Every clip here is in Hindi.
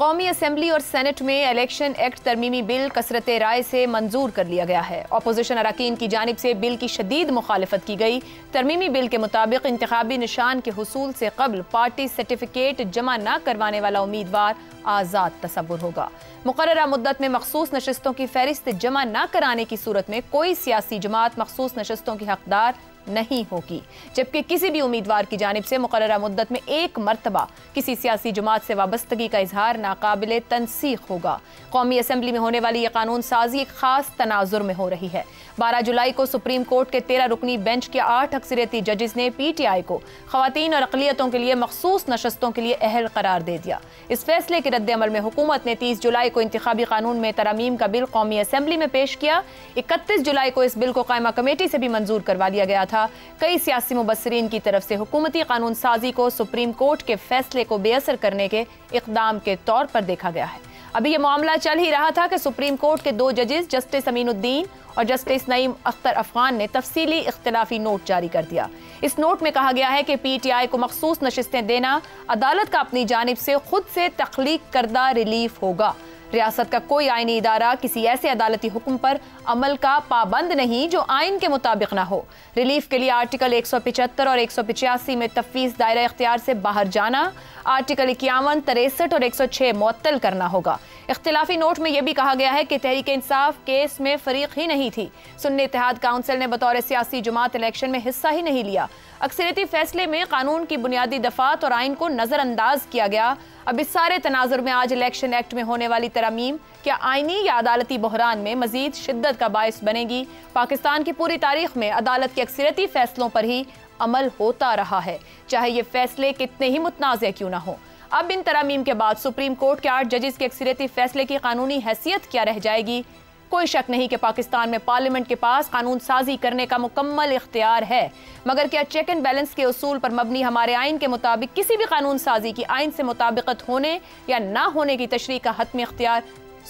कौमी असम्बली और सेनेट में इलेक्शन एक्ट तरमीमी बिल कसरत राय से मंजूर कर लिया गया है अपोजिशन अरकान की जानब से बिल की शदीद मुखालफत की गई तरमीमी बिल के मुताबिक इंतबी निशान के हसूल से कबल पार्टी सर्टिफिकेट जमा न करवाने वाला उम्मीदवार आज़ाद तस्वुर होगा मुकर मुद्दत में मखसूस नशस्तों की फहरिस्त जमा न कराने की सूरत में कोई सियासी जमात मखसूस नशस्तों की हकदार नहीं होगी जबकि किसी भी उम्मीदवार की जानब से मुकर मुद्दत में एक मरतबा किसी सियासी जमात से वाबस्तगी का इजहार नाकबिल तनसीख होगा कौमी असम्बली में होने वाली यह कानून साजी एक खास तनाजुर में हो रही है बारह जुलाई को सुप्रीम कोर्ट के तेरह रुकनी बेंच के आठ अक्सरती जजेस ने पी टी आई को खातन और अकलीतों के लिए मखसूस नशस्तों के लिए अहल करार दे दिया इस फैसले के रद्दमल में हुकूमत ने तीस जुलाई को इंतबी कानून में तरमीम का बिल कौमी असम्बली में पेश किया इकतीस जुलाई को इस बिल को कायमा कमेटी से भी मंजूर करवा दिया गया था कई सियासी मुबसरीन की तरफ से हुकूमती कानून साजी को सुप्रीम कोर्ट के फैसले को बेअसर करने के इकदाम के तौर पर देखा गया है अभी यह मामला चल ही रहा था कि सुप्रीम कोर्ट के दो जजेस जस्टिस अमीनुद्दीन और जस्टिस नईम अख्तर अफगान ने तफसीली इख्तलाफी नोट जारी कर दिया इस नोट में कहा गया है कि पी टी आई को मखसूस नशस्तें देना अदालत का अपनी जानब से खुद से तख्लीक करदा रिलीफ होगा रियासत का कोई आईनी इदारा किसी ऐसे अदालती हुक्म पर अमल का पाबंद नहीं जो आइन के मुताबिक ना हो रिलीफ के लिए आर्टिकल एक सौ पिचहत्तर और एक सौ पिचासी में तफवीज़ दायरा इख्तियार से बाहर जाना आर्टिकल इक्यावन तिरसठ और एक सौ छः मअतल करना होगा इख्तिलाफी नोट में यह भी कहा गया है कि तहरीक इंसाफ केस में फरीक ही नहीं थी सुन्नी इतिहाद काउंसिल ने बतौर सियासी जमात इलेक्शन में हिस्सा ही नहीं लिया अक्सरती फैसले में कानून की बुनियादी दफात और आइन को नज़रअंदाज किया गया अब इस सारे तनाजुर में आज इलेक्शन एक्ट में होने वाली तरमीम क्या आइनी या अदालती बहरान में मजीद शिद्दत का बायस बनेगी पाकिस्तान की पूरी तारीख में अदालत के अक्सरती फैसलों पर ही अमल होता रहा है चाहे ये फैसले कितने ही मुतनाज़ क्यों ना हो अब इन तरामीम के बाद सुप्रीम कोर्ट के आठ जजेस के अक्सरती फैसले की कानूनी हैसियत क्या रह जाएगी कोई शक नहीं कि पाकिस्तान में पार्लियामेंट के पास कानून साजी करने का मुकम्मल इख्तियार है मगर क्या चेक एंड बैलेंस के असूल पर मबनी हमारे आइन के मुताबिक किसी भी कानून साजी की आइन से मुताबिकत होने या ना होने की तशरी का हतमी इख्तियार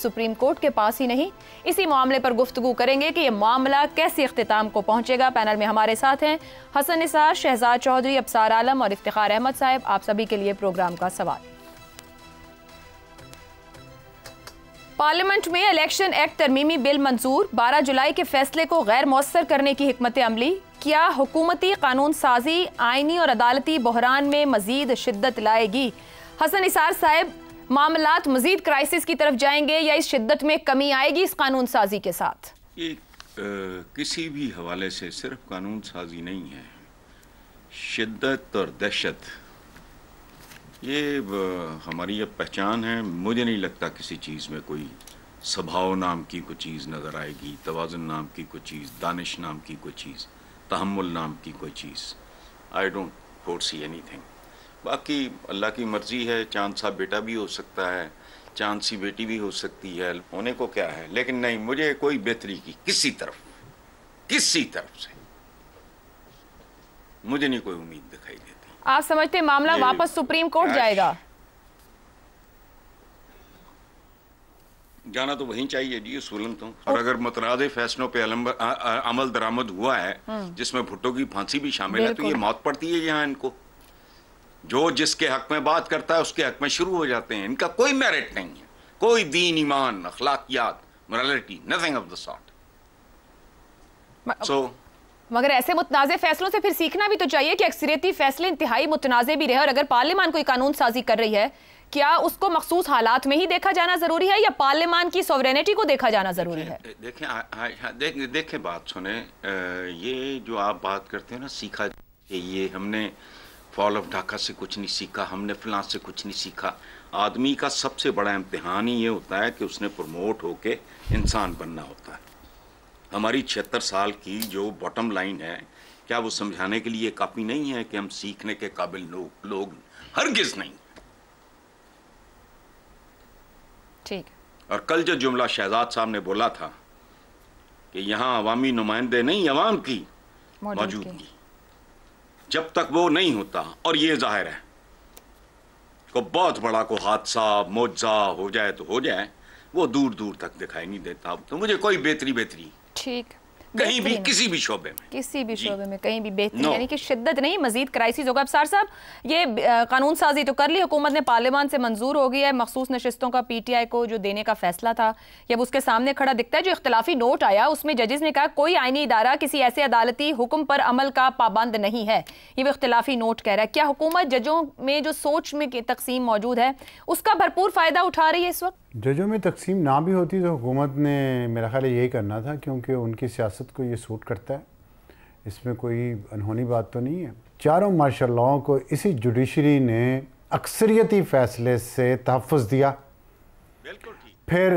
सुप्रीम कोर्ट के पास ही नहीं इसी मामले पर गुफ्तु करेंगे कि यह मामला कैसे अख्ताम को पहुंचेगा पैनल में हमारे साथ हैं हसन निसार शहजाद चौधरी अबसार आलम और इफ्तार अहमद साहब आप सभी के लिए प्रोग्राम का सवाल पार्लियामेंट में इलेक्शन एक्ट तरमीमी बिल मंजूर 12 जुलाई के फैसले को गैर मौसर करने की हमत अमली क्या हुकूमती कानून साजी आइनी और अदालती बहरान में मजीद शिद्दत लाएगी हसन इसार साहब मामला मजीद क्राइसिस की तरफ जाएंगे या इस शिद्दत में कमी आएगी इस कानून साजी के साथ एक आ, किसी भी हवाले से सिर्फ कानून साजी नहीं है शिद्दत और दहशत ये हमारी अब पहचान है मुझे नहीं लगता किसी चीज़ में कोई स्वभाव नाम की कोई चीज़ नज़र आएगी तोज़ुन नाम की कोई चीज़ दानिश नाम की कोई चीज़ तहमुल नाम की कोई चीज़ I don't foresee anything बाकी अल्लाह की मर्ज़ी है चांद सा बेटा भी हो सकता है चांद सी बेटी भी हो सकती है होने को क्या है लेकिन नहीं मुझे कोई बेहतरी की किसी तरफ किसी तरफ से मुझे नहीं कोई उम्मीद दिखाई देती आप समझते मामला वापस सुप्रीम कोर्ट जाएगा जाना तो वहीं चाहिए जी तो और अगर मतरादे फैसलों पे अलंबर, आ, आ, अमल दरामद हुआ है हम्म। जिसमें भुट्टो की फांसी भी शामिल है तो ये मौत पड़ती है यहाँ इनको जो जिसके हक में बात करता है उसके हक में शुरू हो जाते हैं इनका कोई मेरिट नहीं है कोई दीन ईमान अखलाकियात morality nothing of the sort so मगर ऐसे मुतनाज़ फैसलों से फिर सीखना भी तो चाहिए कि अक्सरियती फैसले इंतहाई मुतनाज़ भी रहे और अगर पार्लियामान कोई कानून साजी कर रही है क्या उसको मखसूस हालात में ही देखा जाना ज़रूरी है या पार्लियामान की सोवरेनिटी को देखा जाना ज़रूरी है देखें देखें देखे बात सुने ये जो आप बात करते हो ना सीखा ये हमने फॉल ऑफ ढाका से कुछ नहीं सीखा हमने फिलहाल से कुछ नहीं सीखा आदमी का सबसे बड़ा इम्तहान ही ये होता है कि उसने प्रमोट होके इंसान बनना होता है हमारी छिहत्तर साल की जो बॉटम लाइन है क्या वो समझाने के लिए काफ़ी नहीं है कि हम सीखने के काबिल लोग हर किस नहीं ठीक और कल जो जुमला शहजाद साहब ने बोला था कि यहाँ अवामी नुमाइंदे नहीं अवाम की मौजूदगी जब तक वो नहीं होता और ये जाहिर है को बहुत बड़ा को हादसा मुआवजा हो जाए तो हो जाए वो दूर दूर तक दिखाई नहीं देता तो मुझे कोई बेहतरी बेहतरी ठीक कहीं भी किसी भी शोबे में किसी भी शोबे में कहीं भी बेहतरीन no. यानी कि शिद्दत नहीं मजीद क्राइसिस होगा अब सार साहब ये कानून साजी तो कर ली हुकूमत ने पार्लियामान से मंजूर हो गई है मखसूस नशस्तों का पी टी आई को जो देने का फैसला था जब उसके सामने खड़ा दिखता है जो इख्तलाफी नोट आया उसमें जजेस ने कहा कोई आइनी इदारा किसी ऐसे अदालती हुक्म पर अमल का पाबंद नहीं है ये वो इख्तलाफी नोट कह रहा है क्या हुकूमत जजों में जो सोच में तकसीम मौजूद है उसका भरपूर फ़ायदा उठा रही है इस वक्त जजों में तकसीम ना भी होती तो हुकूमत ने मेरा ख्याल यही करना था क्योंकि उनकी सियासत को ये सूट करता है इसमें कोई अनहोनी बात तो नहीं है चारों मार्शल लॉ को इसी जुडिशरी ने अक्सरियती फ़ैसले से तहफ़ दिया फिर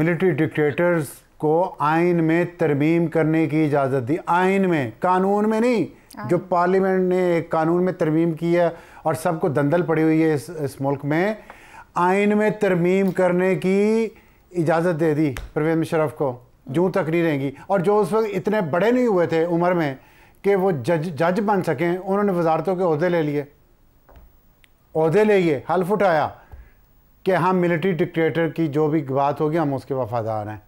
मिलिट्री डिक्टेटर्स को आइन में तरमीम करने की इजाज़त दी आइन में कानून में नहीं हाँ। जो पार्लियामेंट ने एक कानून में तरमीम की है और सबको दंदल पड़ी हुई है इस, इस मुल्क में आइन में तरमीम करने की इजाज़त दे दी परवेज मुशरफ को जूँ तक नहीं रहेंगी और जो उस वक्त इतने बड़े नहीं हुए थे उम्र में कि वो जज जज बन सकें उन्होंने वजारतों के अहदे ले लिए अहदे ले लिए हल्फ उठाया कि हम हाँ, मिलिट्री डिक्टेटर की जो भी बात होगी हम उसके वफादार हैं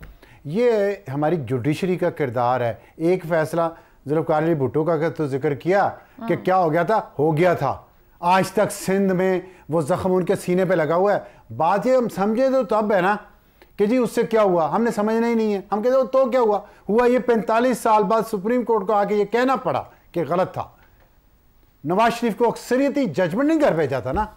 ये हमारी जुडिशरी का किरदार है एक फ़ैसला जुल्फ़ार अली भुट्टो का तो जिक्र किया कि हाँ। क्या हो गया था हो गया था आज तक सिंध में वो जख्म उनके सीने पे लगा हुआ है बात ये हम समझे तो तब है ना कि जी उससे क्या हुआ हमने समझना ही नहीं है हम कहते तो क्या हुआ हुआ ये पैंतालीस साल बाद सुप्रीम कोर्ट को आके ये कहना पड़ा कि गलत था नवाज शरीफ को अक्सरियती जजमेंट नहीं कर भेजा था ना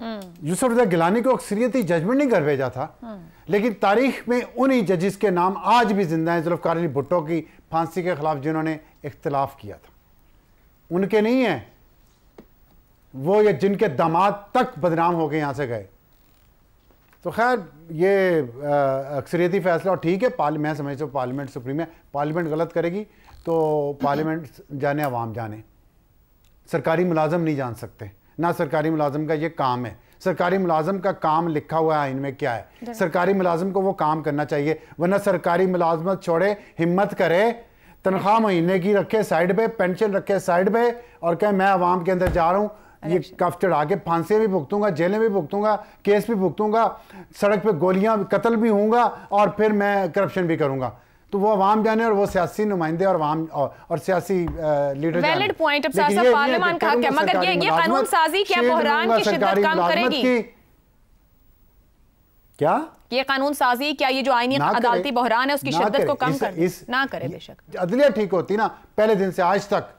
हम्म। यूसुफ गिलानी को अक्सरियती जजमेंट नहीं कर भेजा था हम्म। लेकिन तारीख में उन्हीं जजिस के नाम आज भी जिंदा है जुल्फकार अली भुट्टो की फांसी के खिलाफ जिन्होंने इख्तलाफ किया था उनके नहीं है वो ये जिनके दामाद तक बदनाम हो गए यहाँ से गए तो खैर ये अक्सरियती फैसला और ठीक है पार्ल मैं समझता हूँ पार्लियामेंट सुप्रीम है पार्लियामेंट गलत करेगी तो पार्लियामेंट जाने आवाम जाने सरकारी मुलाजम नहीं जान सकते ना सरकारी मुलाजम का ये काम है सरकारी मुलाजम का काम लिखा हुआ है आइन में क्या है सरकारी मुलाजम को वो काम करना चाहिए वरना सरकारी मुलाजमत छोड़े हिम्मत करे तनख्वाह महीने की रखे साइड पे पेंशन रखे साइड पे और कहे मैं आवाम के अंदर जा रहा हूँ ये कफ चढ़ा के फांसी भी भुगतूंगा जेलें भी भुगतूंगा केस भी भुगतूंगा सड़क पे गोलियां कत्ल भी होंगा और फिर मैं करप्शन भी करूंगा तो वो आवाम जाने और वो सियासी नुमाइंदे और वाम और, और सियासी लीडर वैलिड पॉइंट अब साहब पार्लियामान का हक मगर ये ये कानून साजी क्या बहरान की शिद्दत काम करेगी क्या ये कानून साजी क्या ये जो आईनी अदालती बहरान है उसकी शिद्दत को कम कर ना करे बेशक अदलिया ठीक होती ना पहले दिन से आज तक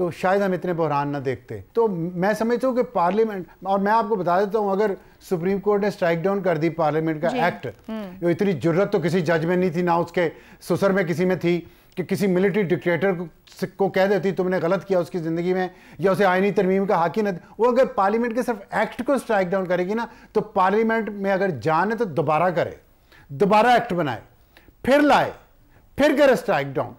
तो शायद हम इतने बहरान ना देखते तो मैं समझता हूँ कि पार्लियामेंट और मैं आपको बता देता हूँ अगर सुप्रीम कोर्ट ने स्ट्राइक डाउन कर दी पार्लियामेंट का एक्ट जो हम्म। तो इतनी जरूरत तो किसी जज में नहीं थी ना उसके सुसर में किसी में थी कि किसी मिलिट्री डिक्टेटर को, को कह देती तुमने गलत किया उसकी ज़िंदगी में या उसे आइनी तरमीम का हाकि ही न वो अगर पार्लियामेंट के सिर्फ एक्ट को स्ट्राइक डाउन करेगी ना तो पार्लियामेंट में अगर जान तो दोबारा करे दोबारा एक्ट बनाए फिर लाए फिर करे स्ट्राइक डाउन